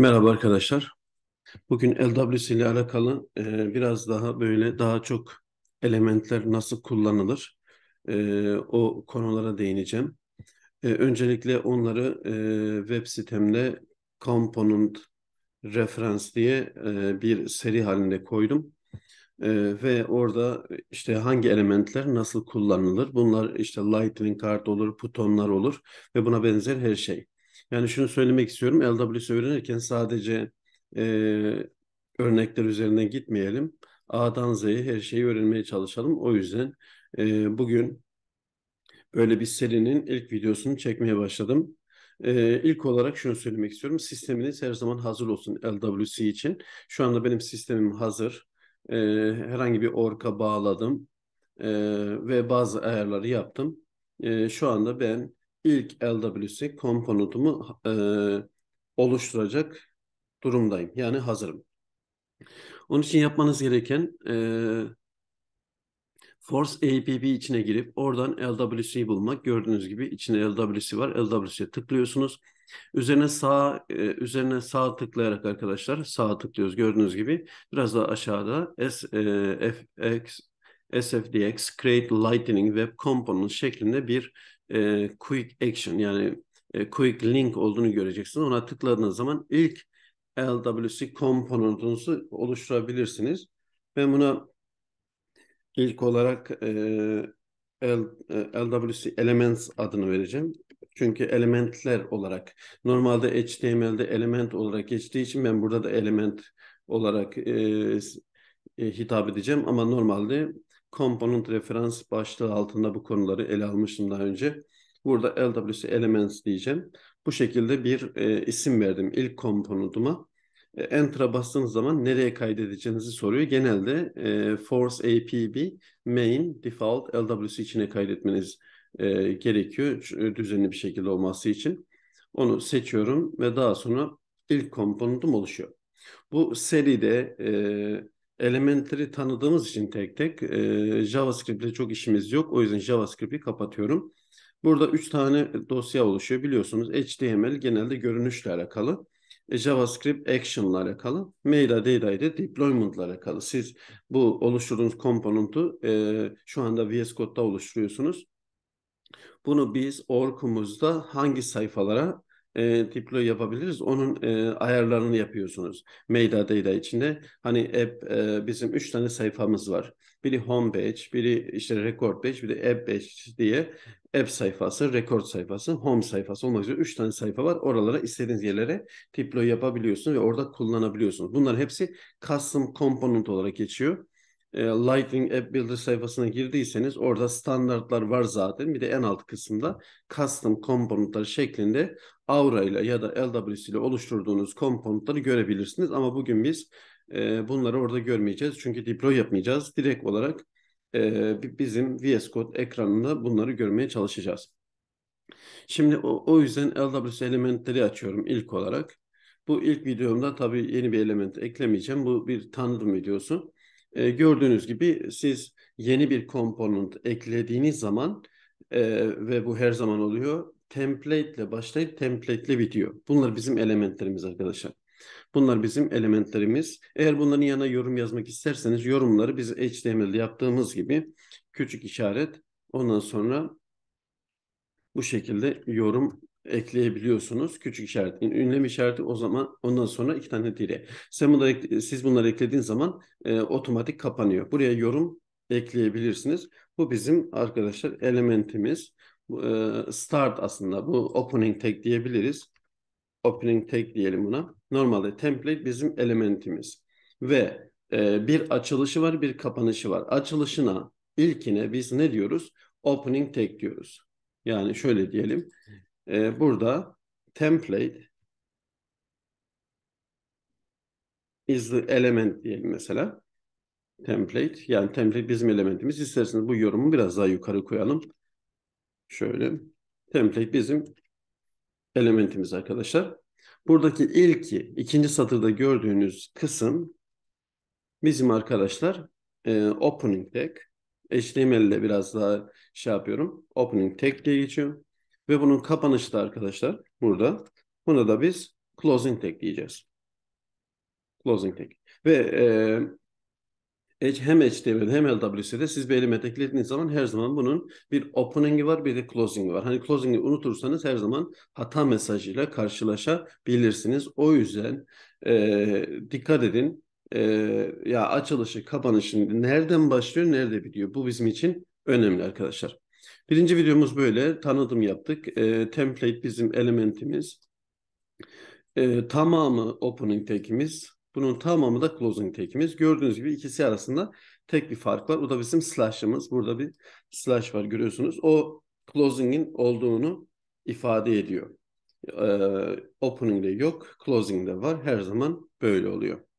Merhaba arkadaşlar. Bugün LWC ile alakalı e, biraz daha böyle daha çok elementler nasıl kullanılır e, o konulara değineceğim. E, öncelikle onları e, web sitemde component reference diye e, bir seri halinde koydum. E, ve orada işte hangi elementler nasıl kullanılır? Bunlar işte lightning card olur, butonlar olur ve buna benzer her şey. Yani şunu söylemek istiyorum. LWS öğrenirken sadece e, örnekler üzerinden gitmeyelim. A'dan Z'ye her şeyi öğrenmeye çalışalım. O yüzden e, bugün böyle bir serinin ilk videosunu çekmeye başladım. Ee, ilk olarak şunu söylemek istiyorum. Sisteminiz her zaman hazır olsun LWC için. Şu anda benim sistemim hazır. Ee, herhangi bir orka bağladım. Ee, ve bazı ayarları yaptım. Ee, şu anda ben ilk LWC komponutumu e, oluşturacak durumdayım. Yani hazırım. Onun için yapmanız gereken e, Force APP içine girip oradan LWC'yi bulmak. Gördüğünüz gibi içinde LWC var. LWC'ye tıklıyorsunuz. Üzerine sağ e, üzerine sağ tıklayarak arkadaşlar sağ tıklıyoruz. Gördüğünüz gibi biraz daha aşağıda S, e, FX, SFDX Create Lightning Web Component şeklinde bir e, quick action yani e, quick link olduğunu göreceksin. Ona tıkladığınız zaman ilk LWC komponentinizi oluşturabilirsiniz. Ben buna ilk olarak e, L, e, LWC Elements adını vereceğim. Çünkü elementler olarak normalde HTML'de element olarak geçtiği için ben burada da element olarak e, e, hitap edeceğim ama normalde Component referans başlığı altında bu konuları ele almıştım daha önce. Burada LWC Elements diyeceğim. Bu şekilde bir e, isim verdim ilk komponentuma. E, Enter'a bastığınız zaman nereye kaydedeceğinizi soruyor. Genelde e, Force APB main default LWC içine kaydetmeniz e, gerekiyor e, düzenli bir şekilde olması için. Onu seçiyorum ve daha sonra ilk komponentum oluşuyor. Bu seride e, elementleri tanıdığımız için tek tek e, JavaScript çok işimiz yok. O yüzden JavaScript'i kapatıyorum. Burada üç tane dosya oluşuyor. Biliyorsunuz HTML genelde görünüşle alakalı. E, JavaScript action ile alakalı. Maila data ile deployment alakalı. Siz bu oluşturduğunuz komponentu e, şu anda VS Code'da oluşturuyorsunuz. Bunu biz Ork'umuzda hangi sayfalara e, diplo yapabiliriz. Onun e, ayarlarını yapıyorsunuz. Meyda data içinde. Hani app e, bizim üç tane sayfamız var. Biri home page, biri işte record page, biri app page diye app sayfası, record sayfası, home sayfası olmak üzere üç tane sayfa var. Oralara istediğiniz yerlere tiplo yapabiliyorsunuz ve orada kullanabiliyorsunuz. Bunlar hepsi custom component olarak geçiyor e, Lightning App Builder sayfasına girdiyseniz orada standartlar var zaten. Bir de en alt kısımda custom komponentler şeklinde Aura ile ya da LWS ile oluşturduğunuz komponentleri görebilirsiniz. Ama bugün biz e, bunları orada görmeyeceğiz. Çünkü deploy yapmayacağız. Direkt olarak e, bizim VS Code ekranında bunları görmeye çalışacağız. Şimdi o, o yüzden LWS elementleri açıyorum ilk olarak. Bu ilk videomda tabii yeni bir element eklemeyeceğim. Bu bir tanıtım videosu. E, gördüğünüz gibi siz yeni bir komponent eklediğiniz zaman e, ve bu her zaman oluyor. Template ile başlayıp template ile bitiyor. Bunlar bizim elementlerimiz arkadaşlar. Bunlar bizim elementlerimiz. Eğer bunların yanına yorum yazmak isterseniz yorumları biz HTML'de yaptığımız gibi küçük işaret ondan sonra bu şekilde yorum ekleyebiliyorsunuz. Küçük işaret, ünlem işareti o zaman ondan sonra iki tane dire. Sen bunları, siz bunları eklediğin zaman e, otomatik kapanıyor. Buraya yorum ekleyebilirsiniz. Bu bizim arkadaşlar elementimiz. E, start aslında bu opening tag diyebiliriz. Opening tag diyelim buna. Normalde template bizim elementimiz. Ve e, bir açılışı var bir kapanışı var. Açılışına ilkine biz ne diyoruz? Opening tag diyoruz. Yani şöyle diyelim e, burada template is the element diyelim mesela. Template yani template bizim elementimiz. İsterseniz bu yorumu biraz daha yukarı koyalım. Şöyle template bizim elementimiz arkadaşlar. Buradaki ilki ikinci satırda gördüğünüz kısım bizim arkadaşlar e, opening tag. HTML ile biraz daha şey yapıyorum. Opening tag diye geçiyor ve bunun kapanışı da arkadaşlar burada. Buna da biz closing tag diyeceğiz. Closing tag. Ve e, hem HTML hem LWC'de siz bir elime eklediğiniz zaman her zaman bunun bir opening'i var bir de closing'i var. Hani closing'i unutursanız her zaman hata mesajıyla karşılaşabilirsiniz. O yüzden e, dikkat edin. E, ya açılışı, kapanışı nereden başlıyor, nerede bitiyor? Bu bizim için önemli arkadaşlar. Birinci videomuz böyle. Tanıtım yaptık. E, template bizim elementimiz. E, tamamı opening tekimiz. Bunun tamamı da closing tekimiz. Gördüğünüz gibi ikisi arasında tek bir fark var. O da bizim slash'ımız. Burada bir slash var görüyorsunuz. O closing'in olduğunu ifade ediyor. Ee, opening'de yok, closing'de var. Her zaman böyle oluyor.